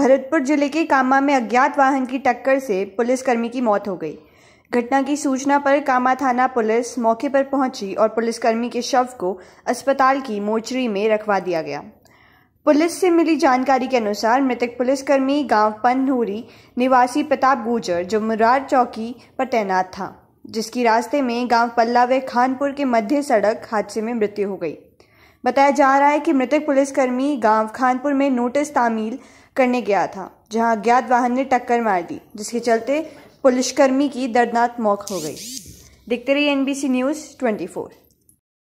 भरतपुर जिले के कामा में अज्ञात वाहन की टक्कर से पुलिसकर्मी की मौत हो गई घटना की सूचना पर कामा थाना पुलिस मौके पर पहुंची और पुलिसकर्मी के शव को अस्पताल की मोर्चरी में रखवा दिया गया पुलिस से मिली जानकारी के अनुसार मृतक पुलिसकर्मी गांव पनहूरी निवासी प्रताप गुजर जो मुरार चौकी पर तैनात था जिसकी रास्ते में गांव पल्ला व खानपुर के मध्य सड़क हादसे में मृत्यु हो गई बताया जा रहा है कि मृतक पुलिसकर्मी गांव खानपुर में नोटिस तामील करने गया था जहां अज्ञात वाहन ने टक्कर मार दी जिसके चलते पुलिसकर्मी की दर्दनाक मौत हो गई देखते रहिए एनबीसी न्यूज़ ट्वेंटी